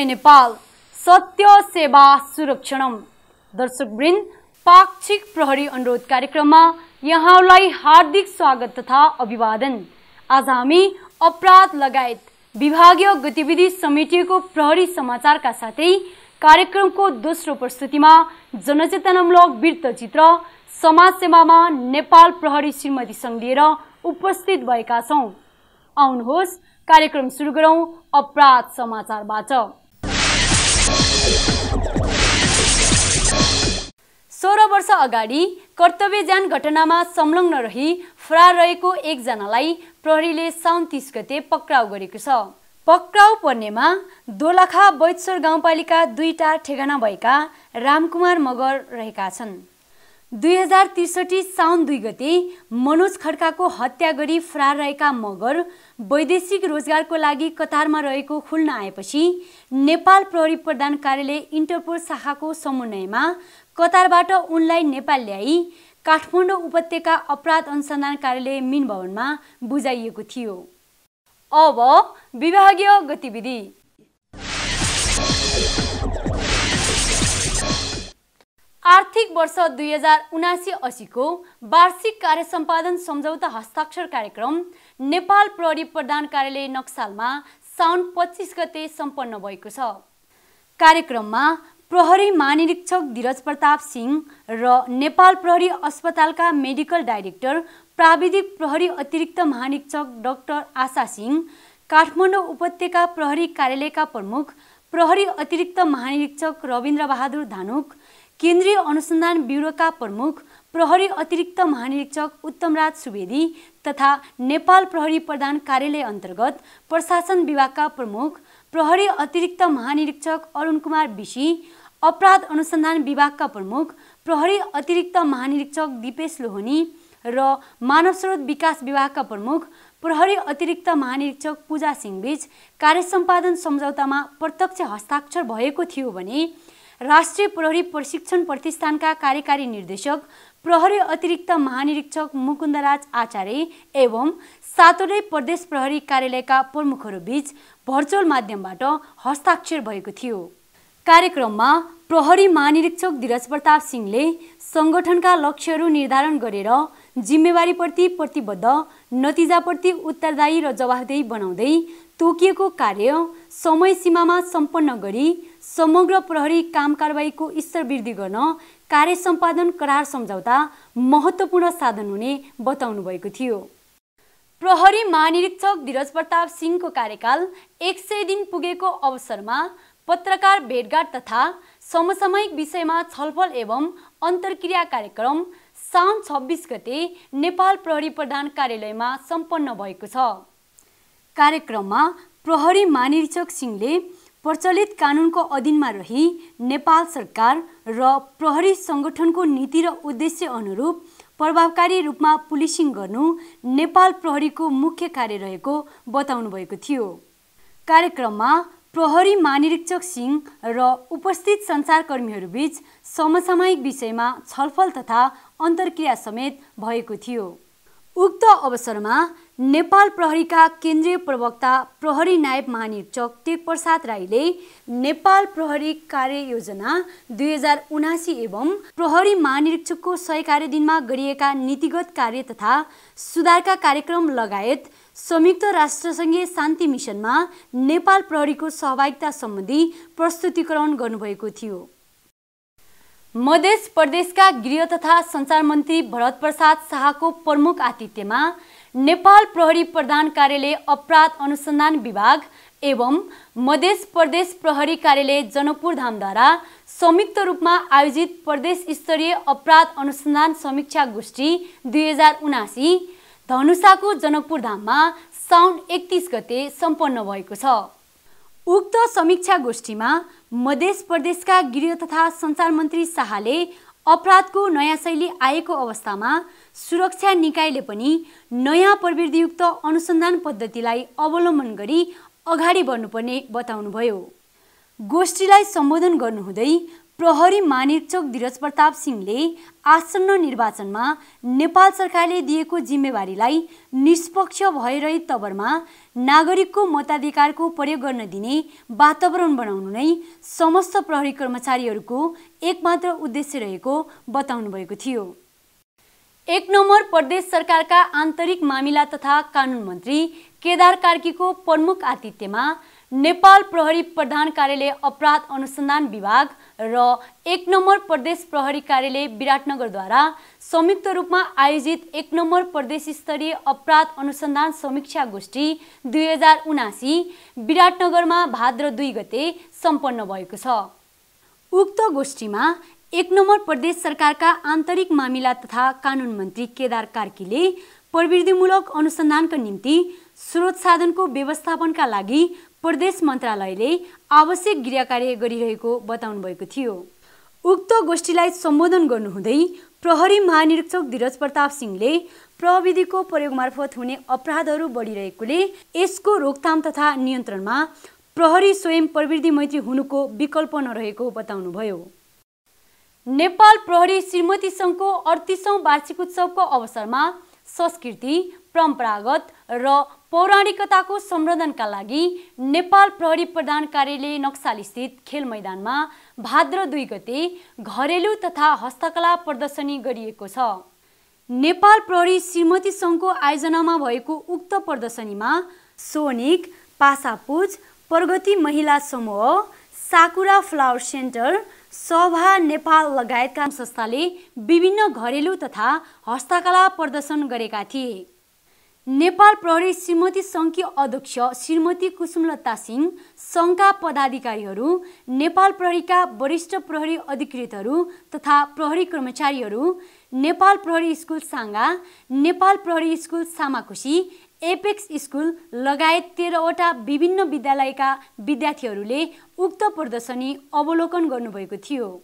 जय नेपाल सत्य सेवा सुरक्षणम दर्शकवृन्द पाक्षिक प्रहरी अनुरोध कार्यक्रममा यहाँलाई हार्दिक स्वागत तथा अभिवादन आज हामी अपराध लगायत विभागीय गतिविधि समितिको प्रहरी समाचारका साथै कार्यक्रमको दोस्रो प्रस्तुतिमा जनचेतनामूलक वृत्तचित्र समाजसेवामा नेपाल प्रहरी श्रीमतीसँग लिएर उपस्थित भएका छौँ आउनुहोस् कार्यक्रम सुरु गरौँ अपराध समाचारबाट सोह्र वर्ष अगाडि जान घटनामा संलग्न रही फरार रहेको एकजनालाई प्रहरीले साउन तिस गते पक्राउ गरेको छ पक्राउ पर्नेमा दोलाखा वैद्श्वर गाउँपालिका दुईटा ठेगाना भएका रामकुमार मगर रहेका छन् दुई हजार त्रिसठी साउन दुई गते मनोज खड्काको हत्या गरी फरार रहेका मगर वैदेशिक रोजगारको लागि कतारमा रहेको खुल्न आएपछि नेपाल प्रहरी प्रधान कार्यालय इन्टरपोल शाखाको समन्वयमा कतारबाट उनलाई नेपाल ल्याई काठमाडौँ उपत्यका अपराध अनुसन्धान कार्यालय मिन भवनमा बुझाइएको थियो अब विभागीय गतिविधि आर्थिक वर्ष दुई हजार उनासी असीको वार्षिक कार्य सम्पादन सम्झौता हस्ताक्षर कार्यक्रम नेपाल प्रहरी प्रधान कार्यालय नक्सालमा साउन पच्चिस गते सम्पन्न भएको छ कार्यक्रममा प्रहरी महानिरीक्षक धीरज प्रताप सिंह र नेपाल प्रहरी अस्पतालका मेडिकल डाइरेक्टर प्राविधिक प्रहरी अतिरिक्त महानिरीक्षक डाक्टर आशा सिंह काठमाडौँ उपत्यका प्रहरी कार्यालयका प्रमुख प्रहरी अतिरिक्त महानिरीक्षक रविन्द्र बहादुर धानुक केन्द्रीय अनुसन्धान ब्युरोका प्रमुख प्रहरी अतिरिक्त महानिरीक्षक उत्तमराज सुवेदी तथा नेपाल प्रहरी प्रधान कार्यालय अन्तर्गत प्रशासन विभागका प्रमुख प्रहरी अतिरिक्त महानिरीक्षक अरुण कुमार बिसी अपराध अनुसन्धान विभागका प्रमुख प्रहरी अतिरिक्त महानिरीक्षक दिपेश लोहनी र मानव स्रोत विकास विभागका प्रमुख प्रहरी अतिरिक्त महानिरीक्षक पूजा सिंहबीच कार्य सम्पादन सम्झौतामा प्रत्यक्ष हस्ताक्षर भएको थियो भने राष्ट्रिय प्रहरी प्रशिक्षण प्रतिष्ठानका कार्यकारी निर्देशक प्रहरी अतिरिक्त महानिरीक्षक मुकुन्दराज आचार्य एवं सातवटै प्रदेश प्रहरी कार्यालयका प्रमुखहरूबीच भर्चुअल माध्यमबाट हस्ताक्षर भएको थियो कार्यक्रममा प्रहरी महानिरीक्षक धीरज प्रताप सिंहले सङ्गठनका लक्ष्यहरू निर्धारण गरेर जिम्मेवारीप्रति प्रतिबद्ध नतिजाप्रति उत्तरदायी र जवाफदेही बनाउँदै तोकिएको कार्य समय सीमामा सम्पन्न गरी समग्र प्रहरी काम कारवाहीको स्तर वृद्धि गर्न कार्य सम्पादन करार सम्झौता महत्त्वपूर्ण साधन हुने बताउनु भएको थियो प्रहरी महानिरीक्षक धीरज प्रताप सिंहको कार्यकाल एक सय दिन पुगेको अवसरमा पत्रकार भेटघाट तथा समसामयिक विषयमा छलफल एवं अन्तर्क्रिया कार्यक्रम साउन छब्बिस गते नेपाल प्रहरी प्रधान कार्यालयमा सम्पन्न भएको छ कार्यक्रममा प्रहरी महानिरीक्षक सिंहले प्रचलित कानुनको अधीनमा रही नेपाल सरकार र प्रहरी सङ्गठनको नीति र उद्देश्य अनुरूप प्रभावकारी रूपमा पुलिसिङ गर्नु नेपाल प्रहरीको मुख्य कार्य रहेको बताउनु भएको थियो कार्यक्रममा प्रहरी महानिरीक्षक सिंह र उपस्थित सञ्चारकर्मीहरूबीच समसामयिक विषयमा छलफल तथा अन्तर्क्रिया समेत भएको थियो उक्त अवसरमा नेपाल प्रहरीका केन्द्रीय प्रवक्ता प्रहरी नायब महानिरीक्षक टेकप्रसाद राईले नेपाल प्रहरी कार्ययोजना दुई हजार उनासी एवं प्रहरी महानिरीक्षकको सय कार्यदिनमा गरिएका नीतिगत कार्य तथा सुधारका कार्यक्रम लगायत संयुक्त राष्ट्रसङ्घीय शान्ति मिसनमा नेपाल प्रहरीको सहभागिता सम्बन्धी प्रस्तुतिकरण गर्नुभएको थियो मध्य प्रदेशका गृह तथा सञ्चार मन्त्री भरत प्रसाद शाहको प्रमुख आतिथ्यमा नेपाल प्रहरी प्रधान कार्यालय अपराध अनुसन्धान विभाग एवं मध्य प्रदेश प्रहरी कार्यालय जनकपुरधामद्वारा संयुक्त रूपमा आयोजित प्रदेश स्तरीय अपराध अनुसन्धान समीक्षा गोष्ठी दुई हजार उनासी धनुषाको जनकपुरधाममा साउन एकतिस गते सम्पन्न भएको छ उक्त समीक्षा गोष्ठीमा मध्य प्रदेशका गृह तथा सञ्चार मन्त्री शाहले अपराधको नयाँ शैली आएको अवस्थामा सुरक्षा निकायले पनि नयाँ प्रविधियुक्त अनुसन्धान पद्धतिलाई अवलम्बन गरी अगाडि बढ्नुपर्ने बताउनुभयो गोष्ठीलाई सम्बोधन गर्नुहुँदै प्रहरी मानिकचोक धीरज प्रताप सिंहले आसन्न निर्वाचनमा नेपाल सरकारले दिएको जिम्मेवारीलाई निष्पक्ष भइरहेको तबरमा नागरिकको मताधिकारको प्रयोग गर्न दिने वातावरण बनाउनु नै समस्त प्रहरी कर्मचारीहरूको एकमात्र उद्देश्य रहेको बताउनु भएको थियो एक नम्बर प्रदेश सरकारका आन्तरिक मामिला तथा कानुन मन्त्री केदार कार्कीको प्रमुख आतिथ्यमा नेपाल प्रहरी प्रधान कार्यालय अपराध अनुसन्धान विभाग र एक नम्बर प्रदेश प्रहरी कार्यालय विराटनगरद्वारा संयुक्त रूपमा आयोजित एक नम्बर प्रदेश स्तरीय अपराध अनुसन्धान समीक्षा गोष्ठी दुई हजार उनासी विराटनगरमा भाद्र दुई गते सम्पन्न भएको छ उक्त गोष्ठीमा एक नम्बर प्रदेश सरकारका आन्तरिक मामिला तथा कानुन मन्त्री केदार कार्कीले प्रविधिमूलक अनुसन्धानका निम्ति स्रोत साधनको व्यवस्थापनका लागि प्रदेश मन्त्रालयले आवश्यक गृहकार्य गरिरहेको बताउनु भएको थियो उक्त गोष्ठीलाई सम्बोधन गर्नुहुँदै प्रहरी महानिरीक्षक धीरज प्रताप सिंहले प्रविधिको प्रयोग मार्फत हुने अपराधहरू बढिरहेकोले यसको रोकथाम तथा नियन्त्रणमा प्रहरी स्वयं प्रविधि मैत्री हुनुको विकल्प नरहेको बताउनुभयो नेपाल प्रहरी श्रीमती सङ्घको अडतिसौँ वार्षिक उत्सवको अवसरमा संस्कृति परम्परागत र पौराणिकताको संवर्धनका लागि नेपाल प्रहरी प्रधान कार्यालय नक्सालस्थित खेल मैदानमा भाद्र दुई गते घरेलु तथा हस्तकला प्रदर्शनी गरिएको छ नेपाल प्रहरी श्रीमती सङ्घको आयोजनामा भएको उक्त प्रदर्शनीमा सोनिक पासापुज प्रगति महिला समूह साकुरा फ्लावर सेन्टर सभा नेपाल लगायतका संस्थाले विभिन्न घरेलु तथा हस्तकला प्रदर्शन गरेका थिए नेपाल प्रहरी श्रीमती सङ्घकी अध्यक्ष श्रीमती कुसुमलता सिंह सङ्घका पदाधिकारीहरू नेपाल प्रहरीका वरिष्ठ प्रहरी अधिकृतहरू तथा प्रहरी कर्मचारीहरू नेपाल प्रहरी स्कुल साङ्गा नेपाल प्रहरी स्कुल सामाकुसी एपेक्स स्कुल लगायत तेह्रवटा विभिन्न विद्यालयका विद्यार्थीहरूले उक्त प्रदर्शनी अवलोकन गर्नुभएको थियो